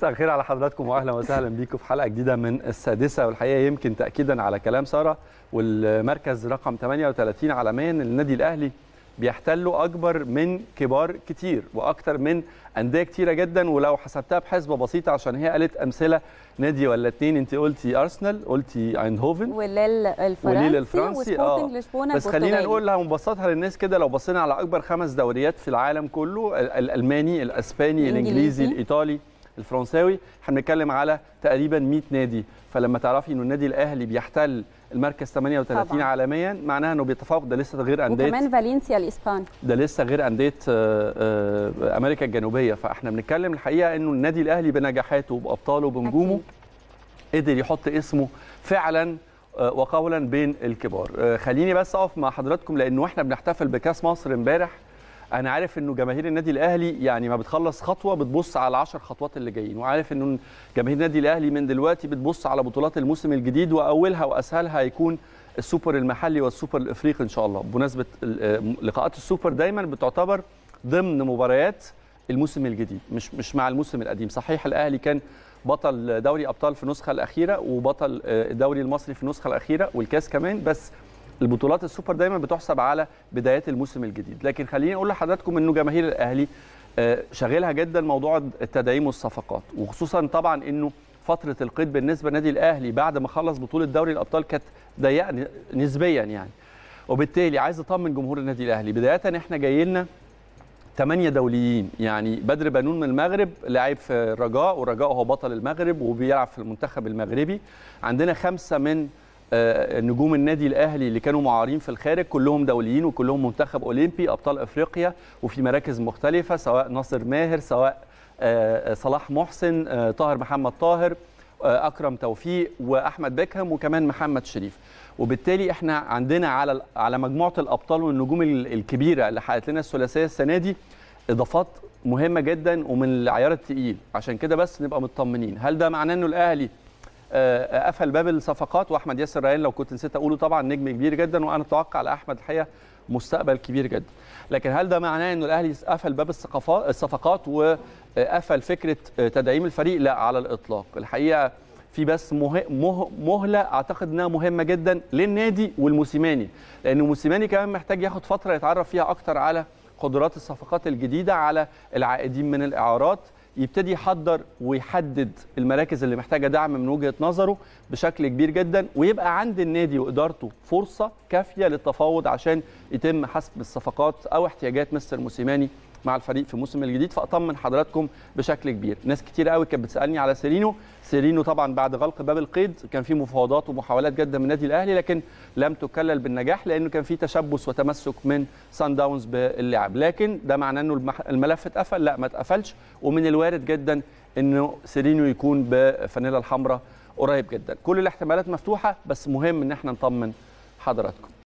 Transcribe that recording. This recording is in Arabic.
مساء الخير على حضراتكم واهلا وسهلا بيكم في حلقه جديده من السادسه والحقيقه يمكن تاكيدا على كلام ساره والمركز رقم 38 عالميا النادي الاهلي بيحتلوا اكبر من كبار كتير واكتر من انديه كتيره جدا ولو حسبتها بحسبه بسيطه عشان هي قالت امثله نادي ولا اتنين انت قلتي ارسنال قلتي ايندهوفن والليل الفرنسي والليل الفرنسي اه بس خلينا نقولها ونبسطها للناس كده لو بصينا على اكبر خمس دوريات في العالم كله الالماني الاسباني الانجليزي الايطالي الفرنساوي احنا بنتكلم على تقريبا 100 نادي فلما تعرفي انه النادي الاهلي بيحتل المركز 38 طبعا. عالميا معناها انه بيتفوق ده لسه غير انديه وكمان فالنسيا الاسبان ده لسه غير انديه آه، آه، امريكا الجنوبيه فاحنا بنتكلم الحقيقه انه النادي الاهلي بنجاحاته بابطاله بنجومه قدر يحط اسمه فعلا آه، وقولا بين الكبار خليني بس اقف مع حضراتكم لانه احنا بنحتفل بكاس مصر امبارح انا عارف انه جماهير النادي الاهلي يعني ما بتخلص خطوه بتبص على 10 خطوات اللي جايين وعارف انه جماهير النادي الاهلي من دلوقتي بتبص على بطولات الموسم الجديد واولها واسهلها هيكون السوبر المحلي والسوبر الافريقي ان شاء الله بمناسبه آه، لقاءات السوبر دايما بتعتبر ضمن مباريات الموسم الجديد مش مش مع الموسم القديم صحيح الاهلي كان بطل دوري ابطال في النسخه الاخيره وبطل آه، الدوري المصري في النسخه الاخيره والكاس كمان بس البطولات السوبر دايما بتحسب على بدايات الموسم الجديد لكن خليني اقول لحضراتكم انه جماهير الاهلي آه، شاغلها جدا موضوع التدعيم والصفقات وخصوصا طبعا انه فتره القيد بالنسبه للنادي الاهلي بعد ما خلص بطوله دوري الابطال كانت ضيقه نسبيا يعني وبالتالي عايز اطمن جمهور النادي الاهلي بدايه احنا جاي لنا ثمانية دوليين يعني بدر بنون من المغرب لاعب في الرجاء والرجاء هو بطل المغرب وبيلعب في المنتخب المغربي عندنا خمسة من آه، نجوم النادي الاهلي اللي كانوا معارين في الخارج كلهم دوليين وكلهم منتخب اولمبي ابطال افريقيا وفي مراكز مختلفه سواء ناصر ماهر سواء آه، صلاح محسن آه، طاهر محمد طاهر اكرم توفيق واحمد بيكهام وكمان محمد شريف وبالتالي احنا عندنا على على مجموعه الابطال والنجوم الكبيره اللي حققت لنا الثلاثيه السنه دي اضافات مهمه جدا ومن العيار الثقيل عشان كده بس نبقى مطمنين هل ده معناه انه الاهلي آه، قفل باب الصفقات واحمد ياسر ريان لو كنت نسيت اقوله طبعا نجم كبير جدا وانا اتوقع لاحمد الحقيقه مستقبل كبير جدا لكن هل ده معناه انه الاهلي قفل باب الصفقات وقفل فكره آه، تدعيم الفريق لا على الاطلاق الحقيقه في بس مه... مه... مهله اعتقد انها مهمه جدا للنادي والموسيماني لان الموسيماني كمان محتاج ياخد فتره يتعرف فيها اكتر على قدرات الصفقات الجديده على العائدين من الاعارات يبتدي يحضر ويحدد المراكز اللي محتاجه دعم من وجهه نظره بشكل كبير جدا ويبقى عند النادي وادارته فرصه كافيه للتفاوض عشان يتم حسب الصفقات او احتياجات مستر موسيماني مع الفريق في الموسم الجديد فاطمن حضراتكم بشكل كبير ناس كتير قوي كانت بتسالني على سيرينو سيرينو طبعا بعد غلق باب القيد كان في مفاوضات ومحاولات جاده من النادي الاهلي لكن لم تكلل بالنجاح لانه كان في تشبث وتمسك من سان داونز باللعب لكن ده معناه انه الملف اتقفل لا ما اتقفلش ومن الوارد جدا انه سيرينو يكون بفانيلا الحمراء قريب جدا كل الاحتمالات مفتوحه بس مهم ان احنا نطمن حضراتكم